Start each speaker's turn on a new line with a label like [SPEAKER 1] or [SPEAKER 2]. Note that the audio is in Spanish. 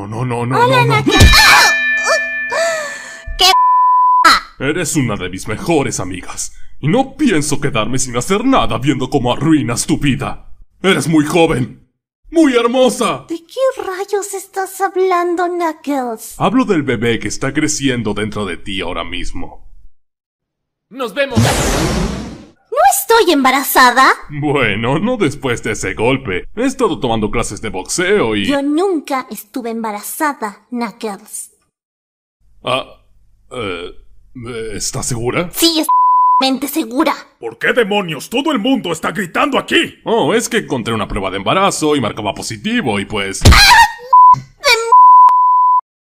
[SPEAKER 1] no, no, no, no. Hola, no, ¡Qué Eres una de mis mejores amigas. Y no pienso quedarme sin hacer nada viendo cómo arruinas tu vida. Eres muy joven. Muy hermosa.
[SPEAKER 2] ¿De qué rayos estás
[SPEAKER 3] hablando, Knuckles?
[SPEAKER 1] Hablo del bebé que está creciendo dentro de ti ahora mismo.
[SPEAKER 3] Nos vemos estoy embarazada?
[SPEAKER 1] Bueno, no después de ese golpe. He estado tomando clases de boxeo y... Yo
[SPEAKER 2] nunca estuve embarazada, Knuckles.
[SPEAKER 1] Ah... Eh, eh, ¿Estás segura? Sí, estoy segura. ¿Por qué demonios todo el mundo está gritando aquí? Oh, es que encontré una prueba de embarazo y marcaba positivo y pues... ¡Ah!